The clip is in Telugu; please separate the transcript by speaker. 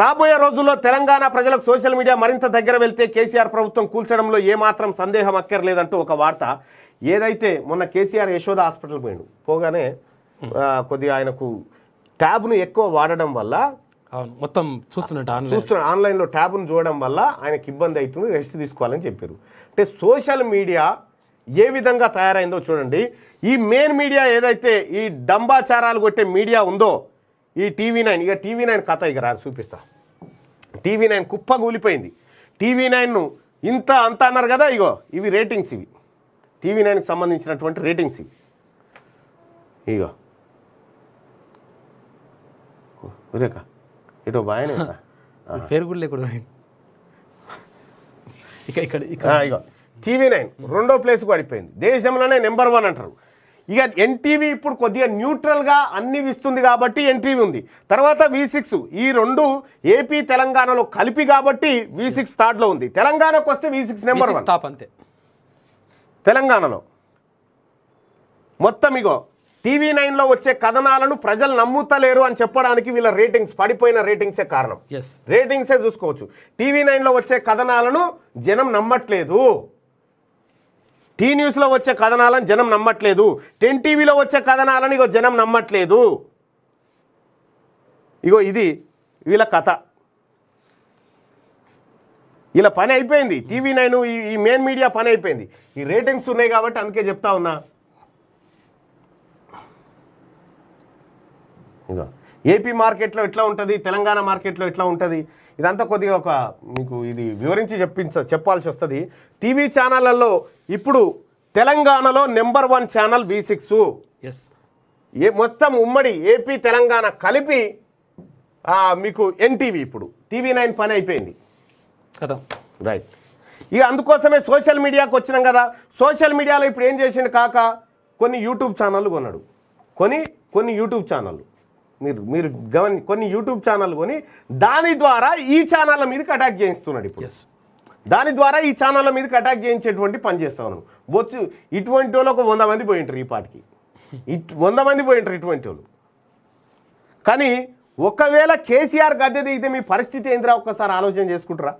Speaker 1: రాబోయే రోజుల్లో తెలంగాణ ప్రజలకు సోషల్ మీడియా మరింత దగ్గర వెళ్తే కేసీఆర్ ప్రభుత్వం కూల్చడంలో ఏమాత్రం సందేహం అక్కర్లేదంటూ ఒక వార్త ఏదైతే మొన్న కేసీఆర్ యశోద హాస్పిటల్ పోయిండు పోగానే కొద్దిగా ఆయనకు ట్యాబ్ను ఎక్కువ వాడడం వల్ల మొత్తం చూస్తున్నాడు చూస్తున్నా ఆన్లైన్లో ట్యాబ్ను చూడడం వల్ల ఆయనకు ఇబ్బంది అవుతుంది రెస్ట్ తీసుకోవాలని చెప్పారు అంటే సోషల్ మీడియా ఏ విధంగా తయారైందో చూడండి ఈ మెయిన్ మీడియా ఏదైతే ఈ డంబాచారాలు కొట్టే మీడియా ఉందో ఈ టీవీ నైన్ ఇక టీవీ నైన్ కథ ఇక రా చూపిస్తా టీవీ నైన్ కుప్ప కూలిపోయింది టీవీ నైన్ను ఇంత అంత అన్నారు కదా ఇగో ఇవి రేటింగ్స్ ఇవి టీవీ నైన్కి సంబంధించినటువంటి రేటింగ్స్ ఇవి ఇగో ఊరేక ఇటో బాగానే పేరు కూడా లేకుండా ఇక ఇక్కడ ఇగో టీవీ నైన్ రెండో ప్లేస్ పడిపోయింది దేశంలోనే నెంబర్ వన్ అంటారు ఇక ఎన్టీవీ ఇప్పుడు కొద్దిగా న్యూట్రల్గా అన్ని ఇస్తుంది కాబట్టి ఎన్టీవీ ఉంది తర్వాత వి సిక్స్ ఈ రెండు ఏపీ తెలంగాణలో కలిపి కాబట్టి వి సిక్స్ థర్డ్లో ఉంది తెలంగాణకు వస్తే వి సిక్స్ నెంబర్ స్టాప్ అంతే తెలంగాణలో మొత్తం ఇగో టీవీ నైన్లో వచ్చే కథనాలను ప్రజలు నమ్ముతలేరు అని చెప్పడానికి వీళ్ళ రేటింగ్స్ పడిపోయిన రేటింగ్సే కారణం రేటింగ్సే చూసుకోవచ్చు టీవీ నైన్లో వచ్చే కథనాలను జనం నమ్మట్లేదు టీ న్యూస్లో వచ్చే కథనాలను జనం నమ్మట్లేదు టెన్ టీవీలో వచ్చే కథనాలను ఇగో జనం నమ్మట్లేదు ఇగో ఇది వీళ్ళ కథ ఇలా పని అయిపోయింది టీవీ నైన్ ఈ మెయిన్ మీడియా పని అయిపోయింది ఈ రేటింగ్స్ ఉన్నాయి కాబట్టి అందుకే చెప్తా ఉన్నా ఏపీ మార్కెట్లో ఎట్లా ఉంటుంది తెలంగాణ మార్కెట్లో ఎట్లా ఉంటుంది ఇదంతా కొద్దిగా ఒక మీకు ఇది వివరించి చెప్పించ చెప్పాల్సి వస్తుంది టీవీ ఛానళ్ళల్లో ఇప్పుడు తెలంగాణలో number one channel V six ఎస్ ఏ మొత్తం ఉమ్మడి ఏపీ తెలంగాణ కలిపి మీకు ఎన్టీవీ ఇప్పుడు టీవీ నైన్ పని అయిపోయింది కదా రైట్ ఇక అందుకోసమే సోషల్ మీడియాకు వచ్చినాం కదా సోషల్ మీడియాలో ఇప్పుడు ఏం చేసిండు కాక కొన్ని యూట్యూబ్ ఛానళ్ళు కొన్నాడు కొని కొన్ని యూట్యూబ్ ఛానళ్ళు మీరు మీరు గమని కొన్ని యూట్యూబ్ ఛానల్ కొని దాని ద్వారా ఈ ఛానళ్ళ మీదకి అటాక్ చేయిస్తున్నాడు ఇప్పుడు దాని ద్వారా ఈ ఛానళ్ళ మీదకి అటాక్ చేయించేటువంటి పని ఉన్నాను బొచ్చు ఇటువంటి వాళ్ళు ఒక వంద మంది పోయింటారు ఈ పాటికి ఇట్ వంద మంది పోయింటారు ఇటువంటి వాళ్ళు కానీ ఒకవేళ కేసీఆర్ గద్దె దిగితే మీ పరిస్థితి ఏందిరా ఒక్కసారి ఆలోచన చేసుకుంటారా